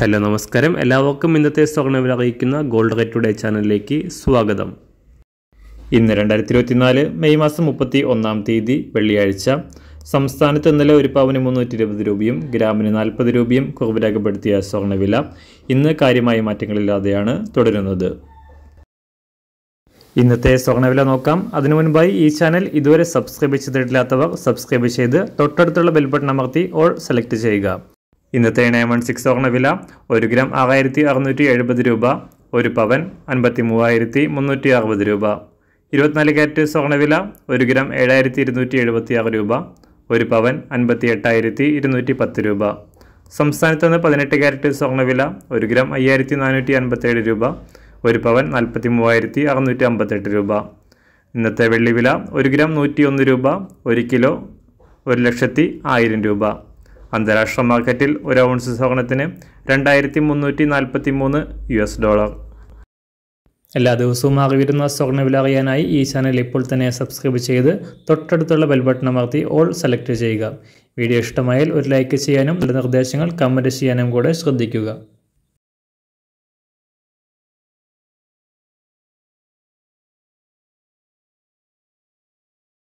hello നമസ്കാരം എല്ലാവർക്കും ഇന്നത്തെ സ്വർണ്ണവില അറിയിക്കുന്ന ഗോൾഡ് റേറ്റ് ടുഡേ ചാനലിലേക്ക് സ്വാഗതം ഇന്ന് രണ്ടായിരത്തി ഇരുപത്തിനാല് മെയ് മാസം മുപ്പത്തി ഒന്നാം തീയതി വെള്ളിയാഴ്ച സംസ്ഥാനത്ത് ഇന്നലെ ഒരു പവന് മുന്നൂറ്റി ഇരുപത് രൂപയും ഗ്രാമിന് നാൽപ്പത് രൂപയും കുറവ് രേഖപ്പെടുത്തിയ സ്വർണ്ണവില ഇന്ന് കാര്യമായ മാറ്റങ്ങളില്ലാതെയാണ് തുടരുന്നത് ഇന്നത്തെ സ്വർണ്ണവില നോക്കാം അതിനു മുൻപായി ഈ ചാനൽ ഇതുവരെ സബ്സ്ക്രൈബ് ചെയ്തിട്ടില്ലാത്തവർ സബ്സ്ക്രൈബ് ചെയ്ത് തൊട്ടടുത്തുള്ള ബെൽബട്ടൺ അമർത്തി ഓൾ സെലക്ട് ചെയ്യുക ഇന്നത്തെ നയൻ വൺ സിക്സ് സ്വർണ്ണവില ഒരു ഗ്രാം ആറായിരത്തി അറുന്നൂറ്റി എഴുപത് രൂപ ഒരു പവൻ അൻപത്തി മൂവായിരത്തി മുന്നൂറ്റി അറുപത് രൂപ ഇരുപത്തിനാല് കാരറ്റ് സ്വർണ്ണവില ഒരു ഗ്രാം ഏഴായിരത്തി ഇരുന്നൂറ്റി എഴുപത്തി ആറ് രൂപ ഒരു പവൻ അൻപത്തി എട്ടായിരത്തി ഇരുന്നൂറ്റി പത്ത് രൂപ സംസ്ഥാനത്ത് നിന്ന് പതിനെട്ട് കാരറ്റ് സ്വർണ്ണവില ഒരു ഗ്രാം അയ്യായിരത്തി നാനൂറ്റി അൻപത്തേഴ് രൂപ ഒരു പവൻ നാൽപ്പത്തി മൂവായിരത്തി അറുന്നൂറ്റി അമ്പത്തെട്ട് രൂപ ഇന്നത്തെ വെള്ളി വില ഒരു ഗ്രാം നൂറ്റി ഒന്ന് രൂപ ഒരു കിലോ ഒരു ലക്ഷത്തി ആയിരം രൂപ അന്താരാഷ്ട്ര മാർക്കറ്റിൽ ഒരു ഔൺസ് സ്വർണത്തിന് രണ്ടായിരത്തി മുന്നൂറ്റി നാൽപ്പത്തി മൂന്ന് യു എസ് ഡോളർ എല്ലാ ദിവസവും അറിവിരുന്ന വില അറിയാനായി ഈ ചാനൽ ഇപ്പോൾ തന്നെ സബ്സ്ക്രൈബ് ചെയ്ത് തൊട്ടടുത്തുള്ള ബെൽ ബട്ടൺ അമർത്തി ഓൾ സെലക്ട് ചെയ്യുക വീഡിയോ ഇഷ്ടമായാൽ ഒരു ലൈക്ക് ചെയ്യാനും നിർദ്ദേശങ്ങൾ കമൻറ്റ് ചെയ്യാനും കൂടെ ശ്രദ്ധിക്കുക